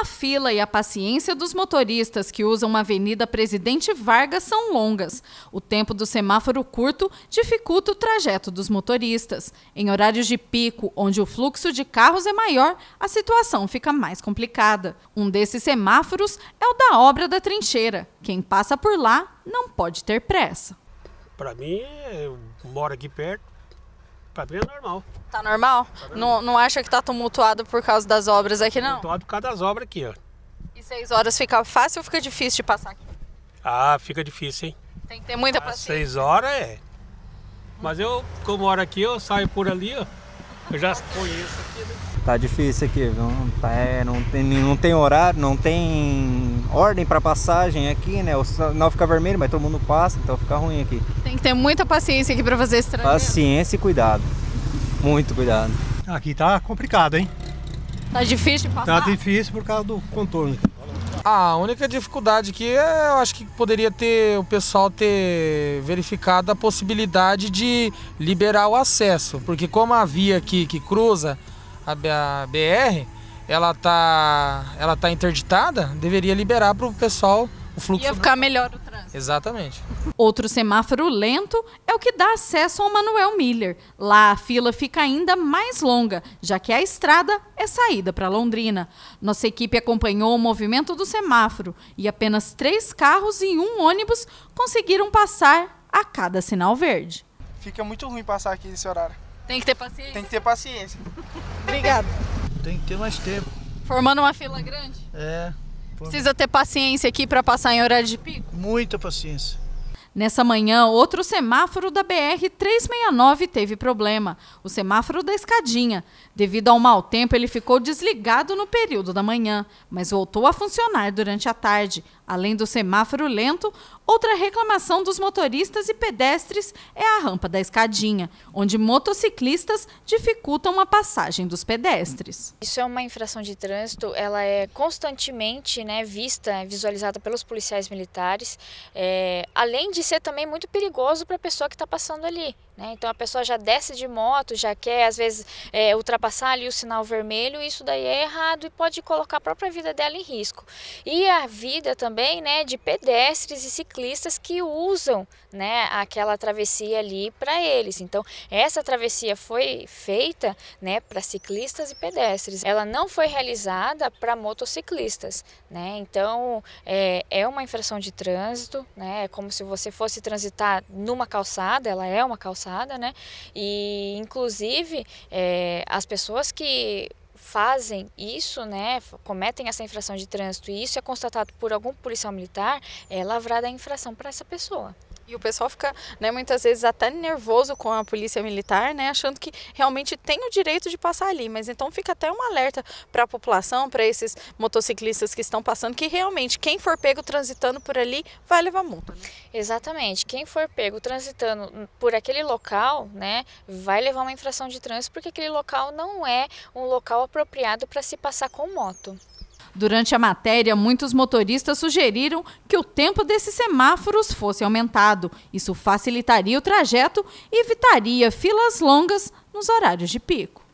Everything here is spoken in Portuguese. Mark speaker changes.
Speaker 1: A fila e a paciência dos motoristas que usam a Avenida Presidente Vargas são longas. O tempo do semáforo curto dificulta o trajeto dos motoristas. Em horários de pico, onde o fluxo de carros é maior, a situação fica mais complicada. Um desses semáforos é o da obra da trincheira. Quem passa por lá não pode ter pressa. Para mim, eu moro aqui perto, é normal. Tá normal? Tá não, não acha que tá tumultuado por causa das obras aqui, não? Tumultuado por causa das obras aqui, ó. E seis horas fica fácil ou fica difícil de passar aqui? Ah, fica difícil, hein? Tem que ter muita Às ah, paciência. Seis horas é. Mas eu, como moro aqui, eu saio por ali, ó. Eu já conheço aqui, né? Tá difícil aqui, viu tá, é, não, tem, não tem horário, não tem ordem para passagem aqui, né? O sinal fica vermelho, mas todo mundo passa, então fica ruim aqui. Tem que ter muita paciência aqui para fazer esse trânsito Paciência e cuidado. Muito cuidado. Aqui tá complicado, hein? Tá difícil de passar? Tá difícil por causa do contorno. Ah, a única dificuldade que é, eu acho que poderia ter o pessoal ter verificado a possibilidade de liberar o acesso, porque como a via aqui que cruza a BR, ela tá, ela tá interditada, deveria liberar para o pessoal o fluxo. Ia ficar melhor o Exatamente. Outro semáforo lento é o que dá acesso ao Manuel Miller. Lá a fila fica ainda mais longa, já que a estrada é saída para Londrina. Nossa equipe acompanhou o movimento do semáforo e apenas três carros e um ônibus conseguiram passar a cada sinal verde. Fica muito ruim passar aqui nesse horário. Tem que ter paciência. Tem que ter paciência. Obrigada. Tem que ter mais tempo. Formando uma fila grande?
Speaker 2: É. Precisa
Speaker 1: ter paciência aqui para passar em horário de
Speaker 2: pico? Muita paciência.
Speaker 1: Nessa manhã, outro semáforo da BR-369 teve problema, o semáforo da escadinha. Devido ao mau tempo, ele ficou desligado no período da manhã, mas voltou a funcionar durante a tarde, Além do semáforo lento, outra reclamação dos motoristas e pedestres é a rampa da escadinha, onde motociclistas dificultam a passagem dos pedestres.
Speaker 2: Isso é uma infração de trânsito, ela é constantemente né, vista, visualizada pelos policiais militares, é, além de ser também muito perigoso para a pessoa que está passando ali. Né? Então a pessoa já desce de moto, já quer às vezes é, ultrapassar ali o sinal vermelho, isso daí é errado e pode colocar a própria vida dela em risco. E a vida também também né, de pedestres e ciclistas que usam né, aquela travessia ali para eles. Então, essa travessia foi feita né, para ciclistas e pedestres. Ela não foi realizada para motociclistas. Né? Então, é, é uma infração de trânsito, né? é como se você fosse transitar numa calçada, ela é uma calçada, né? e inclusive é, as pessoas que fazem isso, né, cometem essa infração de trânsito e isso é constatado por algum policial militar, é lavrada a infração para essa pessoa. E o pessoal fica, né, muitas vezes até nervoso com a polícia militar, né, achando que
Speaker 1: realmente tem o direito de passar ali. Mas então fica até um alerta para a população, para esses
Speaker 2: motociclistas que estão passando, que realmente quem for pego transitando por ali vai levar multa. Né? Exatamente. Quem for pego transitando por aquele local, né, vai levar uma infração de trânsito porque aquele local não é um local apropriado para se passar com moto.
Speaker 1: Durante a matéria, muitos motoristas sugeriram que o tempo desses semáforos fosse aumentado. Isso facilitaria o trajeto e evitaria filas longas nos horários de pico.